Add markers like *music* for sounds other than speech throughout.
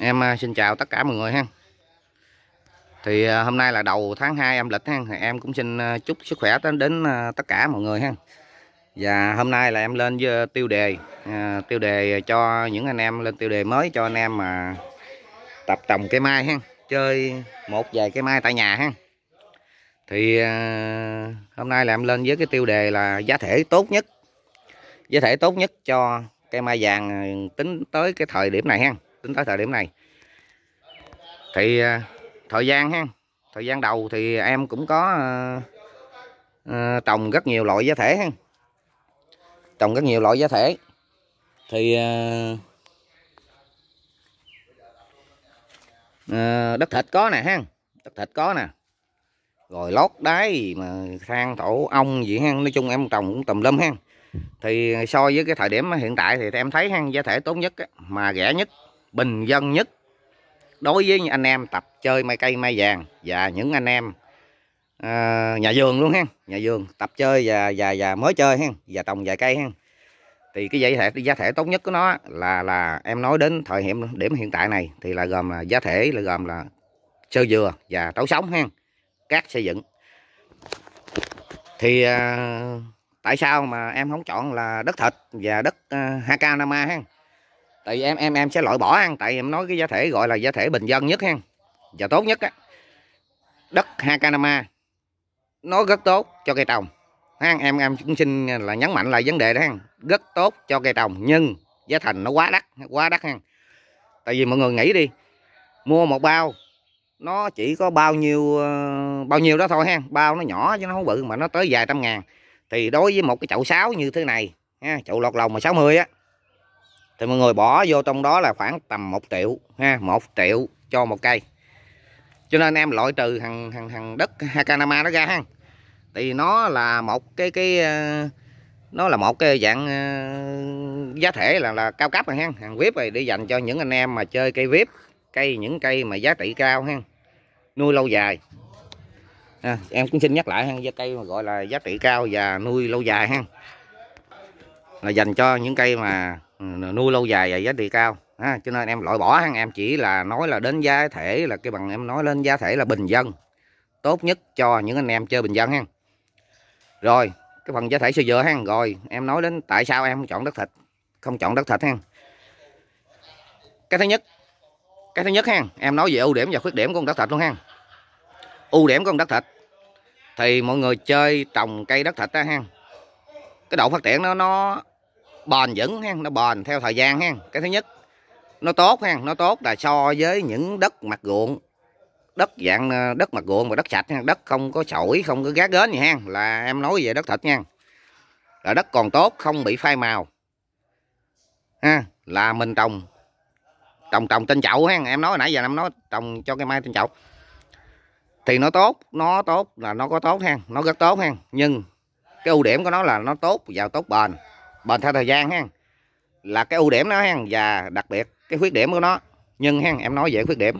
em à, xin chào tất cả mọi người ha thì à, hôm nay là đầu tháng 2 âm lịch ha thì em cũng xin à, chúc sức khỏe đến đến tất cả mọi người ha và hôm nay là em lên với tiêu đề tiêu đề cho những anh em lên tiêu đề mới cho anh em mà tập trồng cây mai ha chơi một vài cây mai tại nhà ha thì hôm nay là em lên với cái tiêu đề là giá thể tốt nhất giá thể tốt nhất cho cây mai vàng tính tới cái thời điểm này ha tính tới thời điểm này thì ờ, thời gian ha thời gian đầu thì em cũng có ờ, ờ, trồng rất nhiều loại giá thể ha trồng rất nhiều loại giá thể thì đất thịt có nè ha đất thịt có nè rồi lót đáy mà than thổ ong gì ha nói chung em trồng cũng tùm lum ha thì so với cái thời điểm hiện tại thì em thấy ha giá thể tốt nhất mà rẻ nhất bình dân nhất đối với anh em tập chơi mai cây mai vàng và những anh em à, nhà vườn luôn ha nhà vườn tập chơi và và và mới chơi ha và trồng vài cây ha thì cái giá thể giá thể tốt nhất của nó là là em nói đến thời điểm điểm hiện tại này thì là gồm là giá thể là gồm là sơ dừa và tấu sống ha cát xây dựng thì à, tại sao mà em không chọn là đất thịt và đất uh, ờ, Hakanama ha tại em em em sẽ loại bỏ ăn tại em nói cái giá thể gọi là giá thể bình dân nhất ha và tốt nhất á đất Hakanama nó rất tốt cho cây trồng ha em em cũng xin là nhấn mạnh lại vấn đề đó ha rất tốt cho cây trồng nhưng giá thành nó quá đắt quá đắt ha tại vì mọi người nghĩ đi mua một bao nó chỉ có bao nhiêu ờ, bao nhiêu đó thôi ha bao nó nhỏ chứ nó không bự mà nó tới vài trăm ngàn thì đối với một cái chậu sáo như thế này ha chậu lọt lòng mà 60 á thì mọi người bỏ vô trong đó là khoảng tầm 1 triệu ha một triệu cho một cây cho nên em loại trừ thằng thằng thằng đất Hakanama nó ra ha thì nó là một cái cái ờ, nó là một cái dạng ờ, giá thể là là cao cấp rồi ha hàng vip này để dành cho những anh em mà chơi cây vip cây những cây mà giá trị cao ha nuôi lâu dài à, em cũng xin nhắc lại ha giá cây mà gọi là giá trị cao và nuôi lâu dài ha là dành cho những cây mà Ừ, nuôi lâu dài và giá trị cao ha. cho nên em loại bỏ em chỉ là nói là đến giá thể là cái bằng em nói lên giá thể là bình dân tốt nhất cho những anh em chơi bình dân ha rồi cái phần giá thể sơ dừa ha rồi em nói đến tại sao em không chọn đất thịt không chọn đất thịt ha cái thứ nhất cái thứ nhất ha em nói về ưu điểm và khuyết điểm của con đất thịt luôn ha ưu điểm của con đất thịt thì mọi người chơi trồng cây đất thịt ra ha cái độ phát triển nó nó bền vững ha nó bền theo thời gian ha cái thứ nhất nó tốt ha nó tốt là so với những đất mặt ruộng đất dạng ờ, đất mặt ruộng và đất sạch ha đất không có sỏi không có gác gến gì ha là em nói về đất thịt nha là đất còn tốt không bị phai màu ha là mình trồng trồng trồng trên chậu ha em nói nãy giờ em nói trồng cho cây mai trên chậu thì nó tốt nó tốt là nó có tốt ha nó rất tốt ha nhưng cái ưu điểm của nó là nó tốt và tốt bền bền theo thời gian ha là cái ưu điểm nó ha và đặc biệt cái khuyết điểm của nó nhưng ha em nói về khuyết điểm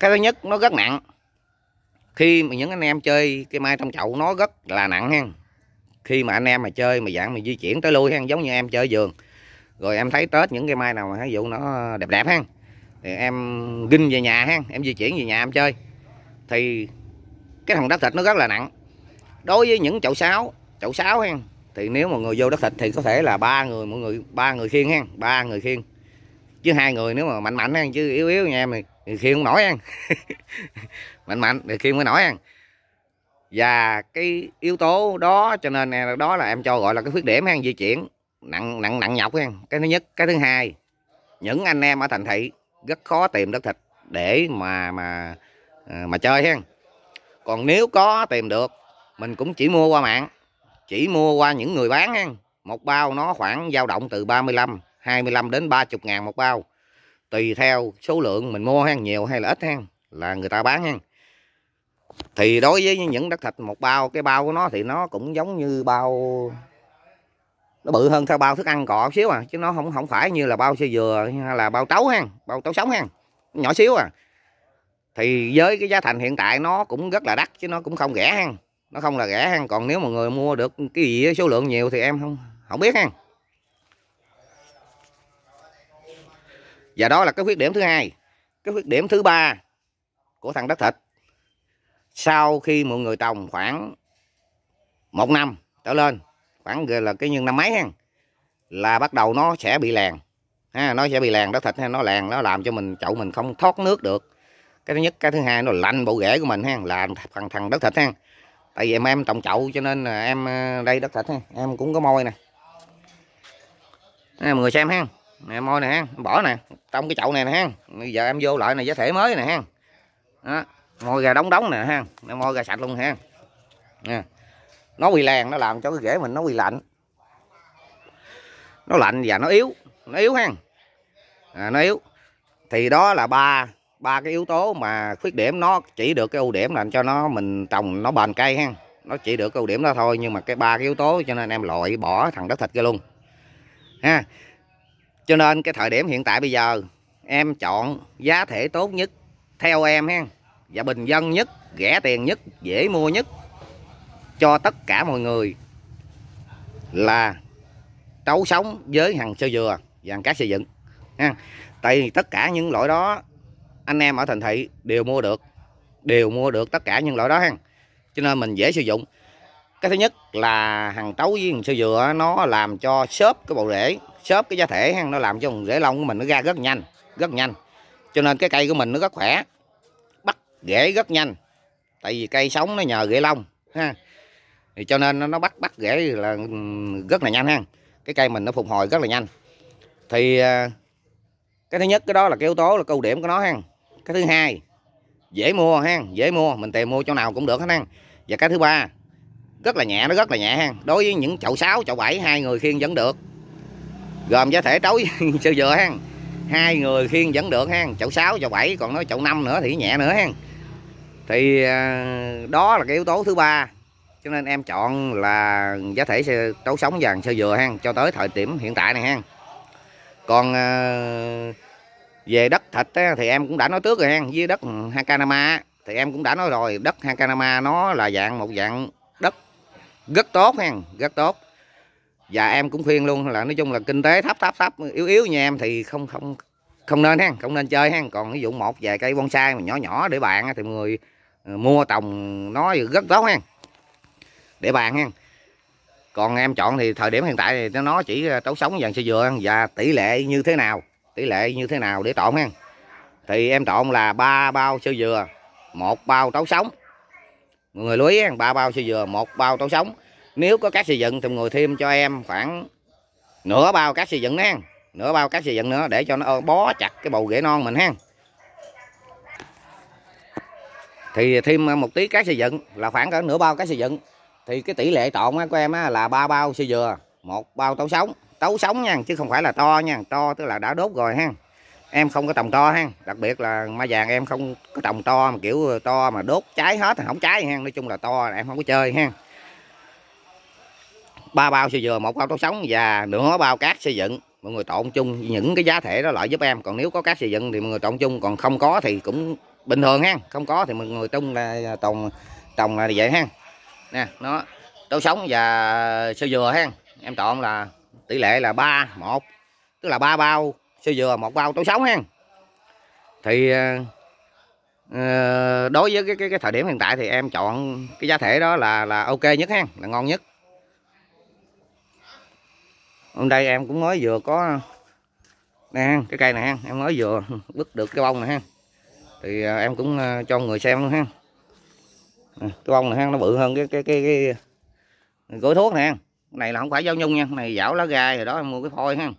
cái thứ nhất nó rất nặng khi mà những anh em chơi cái mai trong chậu nó rất là nặng ha khi mà anh em mà chơi mà dạng mà di chuyển tới lui ha giống như em chơi giường rồi em thấy tết những cái mai nào mà ví dụ nó đẹp đẹp ha thì em ginh về nhà ha em di chuyển về nhà em chơi thì cái thằng đá thịt nó rất là nặng đối với những chậu sáo chậu sáo ha thì nếu mà người vô đất thịt thì có thể là ba người mọi người ba người khiêng ha ba người khiêng chứ hai người nếu mà mạnh mạnh ha chứ yếu yếu nha em thì khiêng không nổi ha *laughs* mạnh mạnh thì khiêng mới nổi ha và cái yếu tố đó cho nên đó là em cho gọi là cái khuyết điểm ha di chuyển nặng nặng nặng nhọc ha cái thứ nhất cái thứ hai những anh em ở thành thị rất khó tìm đất thịt để mà mà ờ, mà chơi ha còn nếu có tìm được mình cũng chỉ mua qua mạng chỉ mua qua những người bán ha. một bao nó khoảng dao động từ 35 25 đến 30 ngàn một bao tùy theo số lượng mình mua ha nhiều hay là ít ha là người ta bán ha thì đối với những đất thịt một bao cái bao của nó thì nó cũng giống như bao nó bự hơn theo bao thức ăn cọ xíu à chứ nó không không phải như là bao xe dừa hay là bao tấu ha bao tấu sống ha nhỏ xíu à thì với cái giá thành hiện tại nó cũng rất là đắt chứ nó cũng không rẻ ha nó không là rẻ ha còn nếu mà người mua được cái gì số lượng nhiều thì em không không biết ha và đó là cái khuyết điểm thứ hai cái khuyết điểm thứ ba của thằng đất thịt sau khi mọi người trồng khoảng một năm trở lên khoảng là cái nhân năm mấy ha là bắt đầu nó sẽ bị làng ha, nó sẽ bị làng đất thịt ha, nó làng nó làm cho mình chậu mình không thoát nước được cái thứ nhất cái thứ hai nó lạnh bộ rễ của mình ha là thằng thằng đất thịt ha tại vì em em trồng chậu cho nên là em ờ, đây đất thịt ha. em cũng có môi nè nè mọi người xem ha nè môi nè ha bỏ nè trong cái chậu này nè ha bây giờ em vô lại này giá thể mới nè ha đó môi gà đóng đóng nè ha nè môi gà sạch luôn ha nè nó bị làng nó làm cho cái rễ mình nó bị lạnh nó lạnh và nó yếu nó yếu ha à, nó yếu thì đó là ba ba cái yếu tố mà khuyết điểm nó chỉ được cái ưu điểm làm cho nó mình trồng nó bền cây ha nó chỉ được cái ưu điểm đó thôi nhưng mà cái ba cái yếu tố cho nên em loại bỏ thằng đất thịt kia luôn ha cho nên cái thời điểm hiện tại bây giờ em chọn giá thể tốt nhất theo em ha và bình dân nhất rẻ tiền nhất dễ mua nhất cho tất cả mọi người là trấu sống với hàng sơ dừa và hàng cá xây dựng ha tại vì tất cả những loại đó anh em ở thành thị đều mua được đều mua được tất cả những loại đó ha cho nên mình dễ sử dụng cái thứ nhất là hàng tấu với hàng sơ dừa nó làm cho xốp cái bộ rễ xốp cái giá thể ha nó làm cho rễ lông của mình nó ra rất nhanh rất nhanh cho nên cái cây của mình nó rất khỏe bắt rễ rất nhanh tại vì cây sống nó nhờ rễ lông ha thì cho nên nó bắt bắt rễ là rất là nhanh ha cái cây mình nó phục hồi rất là nhanh thì à, cái thứ nhất cái đó là cái yếu tố là câu điểm của nó ha cái thứ hai dễ mua ha dễ mua mình tìm mua chỗ nào cũng được hết ha và cái thứ ba rất là nhẹ nó rất là nhẹ ha đối với những chậu 6 chậu 7 hai người khiêng vẫn được gồm giá thể trấu *laughs* sơ dừa ha hai người khiêng vẫn được ha chậu 6 chậu 7 còn nói chậu 5 nữa thì nhẹ nữa ha thì à, đó là cái yếu tố thứ ba cho nên em chọn là giá thể trấu sống vàng sơ dừa ha cho tới thời điểm hiện tại này ha còn ờ, về đất thịt thì em cũng đã nói trước rồi ha với đất Hakanama thì em cũng đã nói rồi đất Hakanama nó là dạng một dạng đất rất tốt ha rất tốt và em cũng khuyên luôn là nói chung là kinh tế thấp thấp thấp yếu yếu như em thì không không không nên ha không nên chơi ha còn ví dụ một vài cây bonsai mà nhỏ nhỏ để bạn thì người ờ, mua trồng nó rất tốt ha để bạn ha còn em chọn thì thời điểm hiện tại thì nó chỉ ờ, tấu sống dàn xe dừa và tỷ lệ như thế nào tỷ lệ như thế nào để trộn ha thì em trộn là ba bao sơ dừa một bao tấu sống mọi người lưới ba bao sơ dừa một bao tấu sống nếu có cát xây dựng thì mọi người thêm cho em khoảng nửa bao cát xây dựng nữa nửa bao cát xây dựng nữa để cho nó ờ, bó chặt cái bầu rễ non mình ha thì thêm ờ, một tí cát xây dựng là khoảng cả nửa bao cát xây dựng thì cái tỷ lệ trộn á, của em á, là ba bao sơ dừa một bao tấu sống tấu sống nha chứ không phải là to nha to tức là đã đốt rồi ha em không có trồng to ha đặc biệt là mai vàng em không có trồng to mà kiểu to mà đốt cháy hết thì không cháy ha nói chung là to là em không có chơi ha ba bao sơ dừa một bao tấu sống và nửa bao cát xây dựng mọi người trộn chung những cái giá thể đó lại giúp em còn nếu có cát xây dựng thì mọi người trộn chung còn không có thì cũng bình thường ha không có thì mọi người chung là trồng trồng là vậy ha nè nó đấu sống và sơ dừa ha em chọn là tỷ lệ là ba một tức là ba bao sơ dừa một bao đấu sống ha thì ờ, ờ, đối với cái, cái cái thời điểm hiện tại thì em chọn cái giá thể đó là là ok nhất ha là ngon nhất hôm đây em cũng mới vừa có nè cái cây này ha em mới vừa bứt *laughs* được cái bông này ha thì ờ, em cũng cho người xem luôn ha cái ừ, bông này ha nó bự hơn cái cái cái, cái gối thuốc nè này là không phải giáo nhung nha này dảo lá gai rồi đó em mua cái phôi ha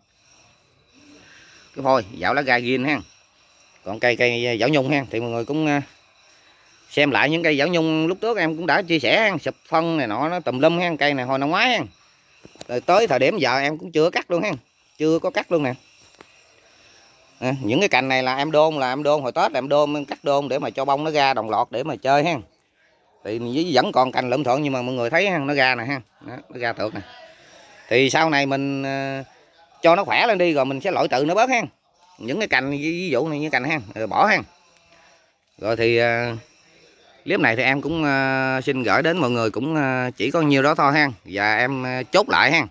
cái phôi dạo lá gai ghiên ha còn cây cây dảo nhung ha thì mọi người cũng à, xem lại những cây dảo nhung lúc trước em cũng đã chia sẻ ha. sụp phân này nọ nó tùm lum ha cây này hồi năm ngoái ha rồi tới thời điểm giờ em cũng chưa cắt luôn ha chưa có cắt luôn nè à, những cái cành này là em đôn là em đôn hồi tết là em đôn em cắt đôn để mà cho bông nó ra đồng lọt để mà chơi ha thì vẫn còn cành lượm thuận nhưng mà mọi người thấy ha, nó ra nè ha Đó, nó ra thượt nè thì sau này mình ờ, cho nó khỏe lên đi rồi mình sẽ loại tự nó bớt ha những cái cành ví dụ này như cành ha rồi bỏ ha rồi thì ờ, clip này thì em cũng ờ, xin gửi đến mọi người cũng chỉ có nhiêu đó thôi ha và em chốt lại ha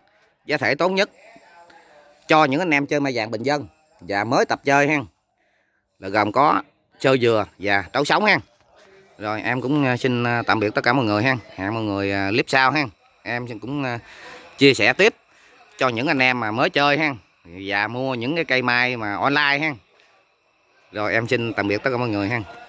giá thể tốt nhất cho những anh em chơi mai vàng bình dân và mới tập chơi ha là gồm có chơi dừa và trấu sống ha rồi em cũng à, xin à, tạm biệt tất cả mọi người ha hẹn à, mọi người clip sau ha em xin cũng chia sẻ tiếp cho những anh em mà mới chơi ha và mua những cái cây mai mà online ha rồi em xin tạm biệt tất cả mọi người ha